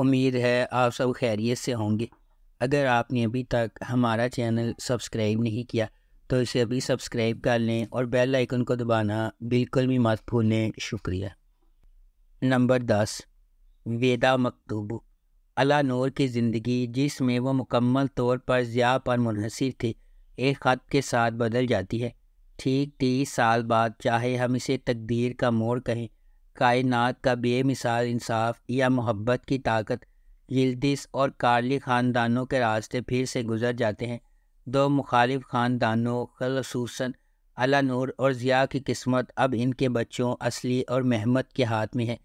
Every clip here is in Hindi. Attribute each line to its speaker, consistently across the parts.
Speaker 1: उम्मीद है आप सब खैरियत से होंगे अगर आपने अभी तक हमारा चैनल सब्सक्राइब नहीं किया तो इसे अभी सब्सक्राइब कर लें और बेल आइकन को दबाना बिल्कुल भी मत भूलें शुक्रिया नंबर दस वेदा मकतूब अला नूर की ज़िंदगी जिसमें वह मुकम्मल तौर पर ज़िया पर मुनसर थी एक ख़त के साथ बदल जाती है ठीक तीस साल बाद चाहे हम इसे तकदीर का मोड़ कहें कायनात का बेमिसाल इंसाफ या मोहब्बत की ताकत यिल्दिस और कार्ली ख़ानदानों के रास्ते फिर से गुजर जाते हैं दो मुखालिफ ख़ानदानों अला नूर और ज़िया की किस्मत अब इनके बच्चों असली और महमत के हाथ में है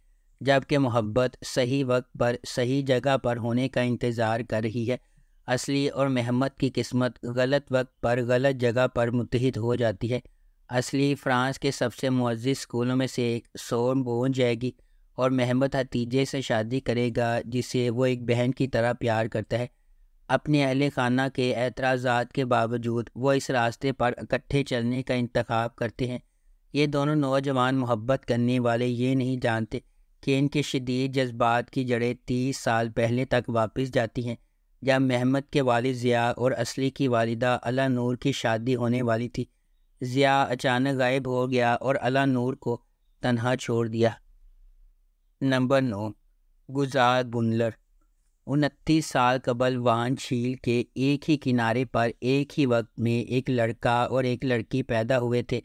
Speaker 1: जबकि मोहब्बत सही वक्त पर सही जगह पर होने का इंतज़ार कर रही है असली और महमत की किस्मत गलत वक्त पर गलत जगह पर मुतहद हो जाती है असली फ्रांस के सबसे मुआज़ स्कूलों में से एक सोम बोन जाएगी और महमद हतीजे से शादी करेगा जिसे वो एक बहन की तरह प्यार करता है अपने अहल खाना के एतराज़ा के बावजूद वो इस रास्ते पर इकट्ठे चलने का इंतखब करते हैं ये दोनों नौजवान मोहब्बत करने वाले ये नहीं जानते कि इनके शदीद जज्बात की जड़ें तीस साल पहले तक वापस जाती हैं जब महमद के वालिद ज़िया और असली की वालदा अला नूर की शादी होने वाली थी ज़िया अचानक गायब हो गया और अला नूर को तनहा छोड़ दिया नंबर नौ गुजार बुनलर उनतीस साल कबल वान झील के एक ही किनारे पर एक ही वक्त में एक लड़का और एक लड़की पैदा हुए थे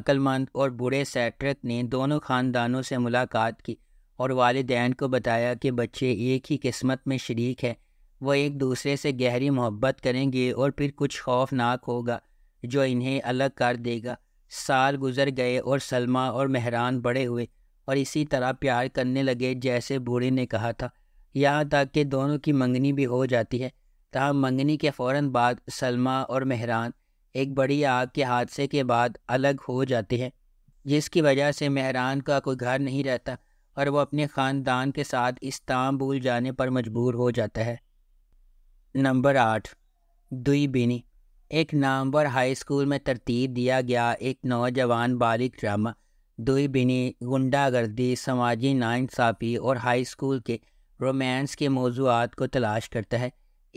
Speaker 1: अक्लमंद और बूढ़े सैट्रक ने दोनों ख़ानदानों से मुलाकात की और वालदान को बताया कि बच्चे एक ही किस्मत में शरीक हैं वह एक दूसरे से गहरी मोहब्बत करेंगे और फिर कुछ खौफनाक होगा जो इन्हें अलग कर देगा साल गुजर गए और सलमा और मेहरान बड़े हुए और इसी तरह प्यार करने लगे जैसे बूढ़े ने कहा था यहाँ तक कि दोनों की मंगनी भी हो जाती है तहाँ मंगनी के फ़ौर बाद सलमा और मेहरान एक बड़ी आग के हादसे के बाद अलग हो जाते हैं जिसकी वजह से मेहरान का कोई घर नहीं रहता और वह अपने ख़ानदान के साथ इस्तांबुल जाने पर मजबूर हो जाता है नंबर आठ दुई बीनी एक नामवर हाई स्कूल में तरतीब दिया गया एक नौजवान बालिक ड्रामा दुई बिनी गुंडागर्दी समाजी नाइंसाफ़ी और हाई स्कूल के रोमांस के मौजूद को तलाश करता है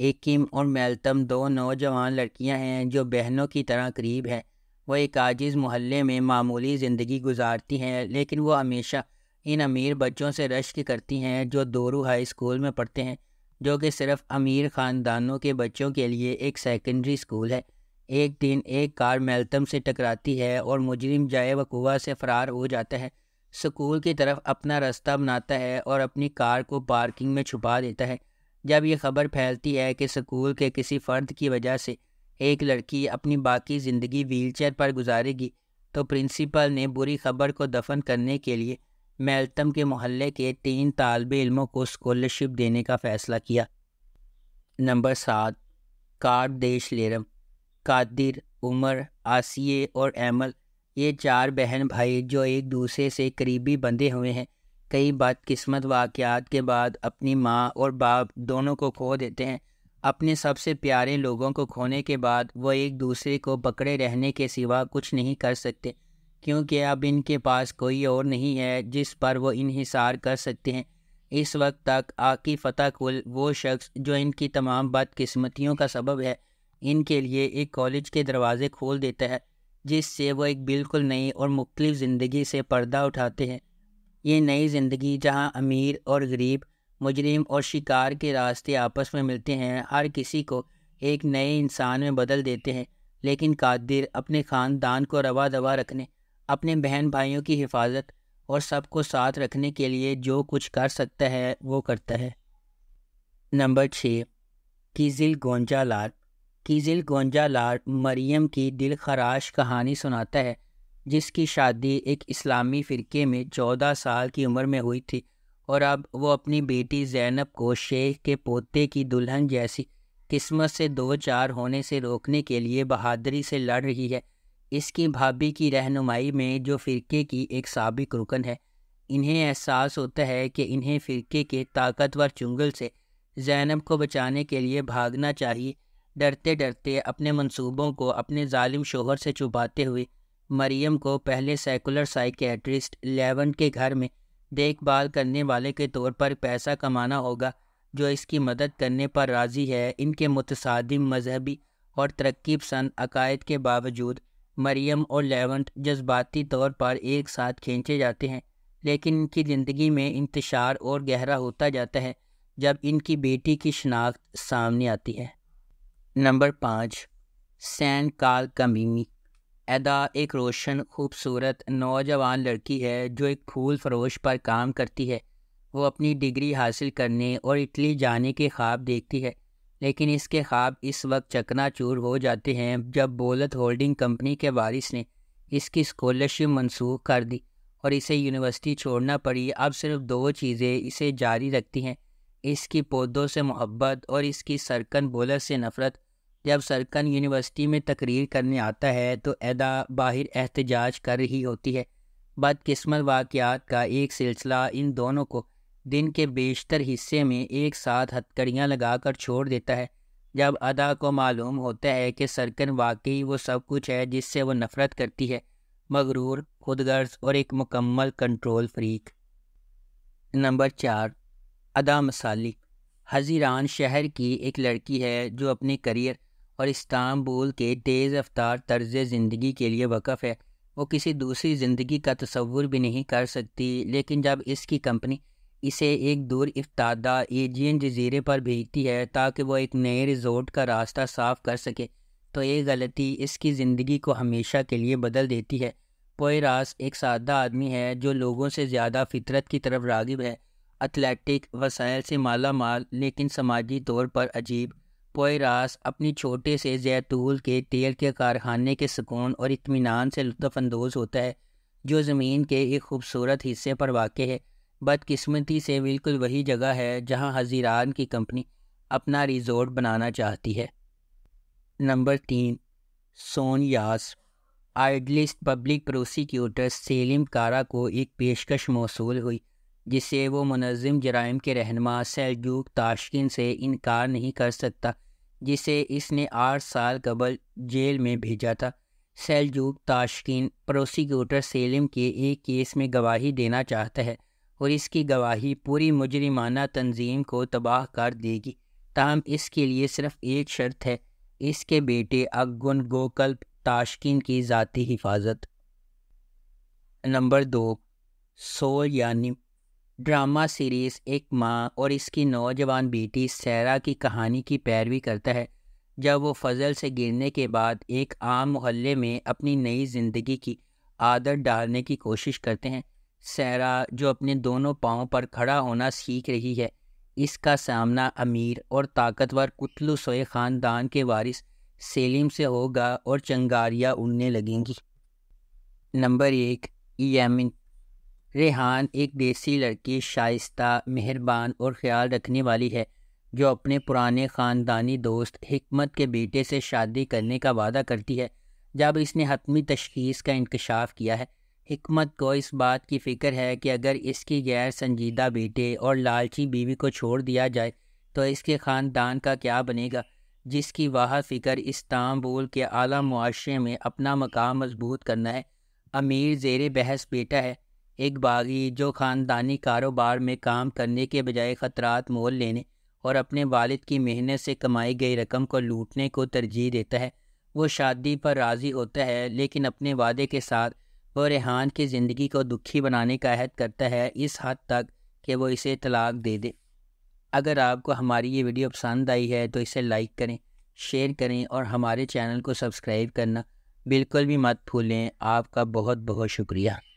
Speaker 1: एकम और मेलतम दो नौजवान लड़कियां हैं जो बहनों की तरह करीब हैं वह एक आजिज़ मोहल्ले में मामूली ज़िंदगी गुजारती हैं लेकिन वो हमेशा इन अमीर बच्चों से रश्क करती हैं जो दोरू हाई स्कूल में पढ़ते हैं जो कि सिर्फ अमीर ख़ानदानों के बच्चों के लिए एक सेकेंडरी स्कूल है एक दिन एक कार मेल्टम से टकराती है और मुजरिम जाए वकूआ से फ़रार हो जाता है स्कूल की तरफ अपना रास्ता बनाता है और अपनी कार को पार्किंग में छुपा देता है जब यह खबर फैलती है कि स्कूल के किसी फ़र्द की वजह से एक लड़की अपनी बाकी ज़िंदगी व्हीलचेयर पर गुजारेगी तो प्रिंसिपल ने बुरी खबर को दफन करने के लिए मेलतम के मोहल्ले के तीन तालब इलमों को स्कॉलरशिप देने का फ़ैसला किया नंबर सात कार्ड देश लेरम कादिर उमर आसिए और एमल ये चार बहन भाई जो एक दूसरे से करीबी बंधे हुए हैं कई किस्मत वाक़ात के बाद अपनी माँ और बाप दोनों को खो देते हैं अपने सबसे प्यारे लोगों को खोने के बाद वो एक दूसरे को पकड़े रहने के सिवा कुछ नहीं कर सकते क्योंकि अब इनके पास कोई और नहीं है जिस पर वो इनहिसार कर सकते हैं इस वक्त तक आकी कुल वो शख्स जो इनकी तमाम बदकिस्मतियों का सबब है इनके लिए एक कॉलेज के दरवाज़े खोल देता है जिससे वो एक बिल्कुल नई और मुख्तलिफ ज़िंदगी से पर्दा उठाते हैं ये नई ज़िंदगी जहाँ अमीर और गरीब मुजरिम और शिकार के रास्ते आपस में मिलते हैं हर किसी को एक नए इंसान में बदल देते हैं लेकिन कादिर अपने ख़ानदान को रवा दवा रखने अपने बहन भाइयों की हिफाजत और सबको साथ रखने के लिए जो कुछ कर सकता है वो करता है नंबर छः कीजिल गोंजा लार कीजिल गोंजा लार मरियम की दिल खराश कहानी सुनाता है जिसकी शादी एक इस्लामी फ़िरके में चौदह साल की उम्र में हुई थी और अब वो अपनी बेटी जैनब को शेख के पोते की दुल्हन जैसी किस्मत से दो चार होने से रोकने के लिए बहादुरी से लड़ रही है इसकी भाभी की रहनुमाई में जो फ़िरके की एक सबक रुकन है इन्हें एहसास होता है कि इन्हें फ़िरके के ताकतवर चुंगल से जैनब को बचाने के लिए भागना चाहिए डरते डरते अपने मंसूबों को अपने जालिम शोहर से छुपाते हुए मरियम को पहले सेकुलर साइकेट्रिस्ट लेवन के घर में देखभाल करने वाले के तौर पर पैसा कमाना होगा जो इसकी मदद करने पर राज़ी है इनके मुतसादिम मजहबी और तरक्की पसंद अकायद के बावजूद मरियम और लेवंत जज्बाती तौर पर एक साथ खींचे जाते हैं लेकिन इनकी ज़िंदगी में इंतशार और गहरा होता जाता है जब इनकी बेटी की शनाख्त सामने आती है नंबर पाँच सैन काल कमीमी अदा एक रोशन खूबसूरत नौजवान लड़की है जो एक फूल फरोश पर काम करती है वो अपनी डिग्री हासिल करने और इटली जाने के ख्वाब देखती है लेकिन इसके ख्वाब इस वक्त चकनाचूर हो जाते हैं जब बोलत होल्डिंग कंपनी के वारिस ने इसकी स्कॉलरशिप मनसूख कर दी और इसे यूनिवर्सिटी छोड़ना पड़ी अब सिर्फ दो चीज़ें इसे जारी रखती हैं इसकी पौधों से मोहब्बत और इसकी सरकन बोलत से नफ़रत जब सरकन यूनिवर्सिटी में तकरीर करने आता है तो अदा बाहर एहतजाज कर रही होती है बदकस्मत वाक़ात का एक सिलसिला इन दोनों को दिन के बेशतर हिस्से में एक साथ हथकड़ियाँ लगाकर छोड़ देता है जब अदा को मालूम होता है कि सरकन वाकई वो सब कुछ है जिससे वो नफरत करती है मगरूर खुदगर्ज और एक मुकम्मल कंट्रोल फ्रीक नंबर चार अदा मसाली हजीरान शहर की एक लड़की है जो अपने करियर और इस्तांबुल के तेज़ रफ्तार तर्ज ज़िंदगी के लिए वक़फ़ है वो किसी दूसरी ज़िंदगी का तस्वुर भी नहीं कर सकती लेकिन जब इसकी कंपनी इसे एक दूर इफ्तादा एजियन जजीरे पर भेजती है ताकि वह एक नए रिजोर्ट का रास्ता साफ कर सके तो ये गलती इसकी ज़िंदगी को हमेशा के लिए बदल देती है पोरास एक सादा आदमी है जो लोगों से ज़्यादा फितरत की तरफ रागिब है अथलेटिक वसाइल से माला माल लेकिन समाजी तौर पर अजीब पोरास अपनी छोटे से जैतूल के तेल के कारखाने के सुकून और इतमान से लुफानंदोज़ होता है जो ज़मीन के एक खूबसूरत हिस्से पर वाक़ है बदकिस्मती से बिल्कुल वही जगह है जहां हजीरान की कंपनी अपना रिजोर्ट बनाना चाहती है नंबर तीन Son Yaz idealist public prosecutor Selim Kara को एक पेशकश मौसू हुई जिससे वो मनज़म जराइम के रहनमा सैलजूक ताशकिन से इनकार नहीं कर सकता जिसे इसने आठ साल कबल जेल में भेजा था सैलजूक ताशकिन प्रोसिक्यूटर सेलिम के एक केस में गवाही देना चाहता है और इसकी गवाही पूरी मुजरिमाना तंजीम को तबाह कर देगी तहम इसके लिए सिर्फ एक शर्त है इसके बेटे अगुन गोकल्प ताशकिन की ज़ाती हिफाजत नंबर दो सोल यानी ड्रामा सीरीज़ एक माँ और इसकी नौजवान बेटी सैरा की कहानी की पैरवी करता है जब वो फजल से गिरने के बाद एक आम मोहल्ले में अपनी नई ज़िंदगी की आदत डालने की कोशिश करते हैं सैरा जो अपने दोनों पाँव पर खड़ा होना सीख रही है इसका सामना अमीर और ताकतवर कुतलु सोए ख़ानदान के वारिस सेलिम से होगा और चंगारियाँ उड़ने लगेंगी नंबर एक यामिन रेहान एक देसी लड़की शाइस्ता मेहरबान और ख्याल रखने वाली है जो अपने पुराने ख़ानदानी दोस्त हमत के बेटे से शादी करने का वादा करती है जब इसने हतमी तशखीस का इंकशाफ किया है हमत को इस बात की फ़िक्र है कि अगर इसकी गैर संजीदा बेटे और लालची बीवी को छोड़ दिया जाए तो इसके ख़ानदान का क्या बनेगा जिसकी वाह फ़िक्र इस्तांबुल के आला मुआरे में अपना मकाम मजबूत करना है अमीर जेर बहस बेटा है एक बागी जो ख़ानदानी कारोबार में काम करने के बजाय ख़तरात मोल लेने और अपने वालिद की मेहनत से कमाई गई रकम को लूटने को तरजीह देता है वो शादी पर राज़ी होता है लेकिन अपने वादे के साथ और रेहान की ज़िंदगी को दुखी बनाने का अहद करता है इस हद तक कि वो इसे तलाक दे दे अगर आपको हमारी ये वीडियो पसंद आई है तो इसे लाइक करें शेयर करें और हमारे चैनल को सब्सक्राइब करना बिल्कुल भी मत भूलें आपका बहुत बहुत शुक्रिया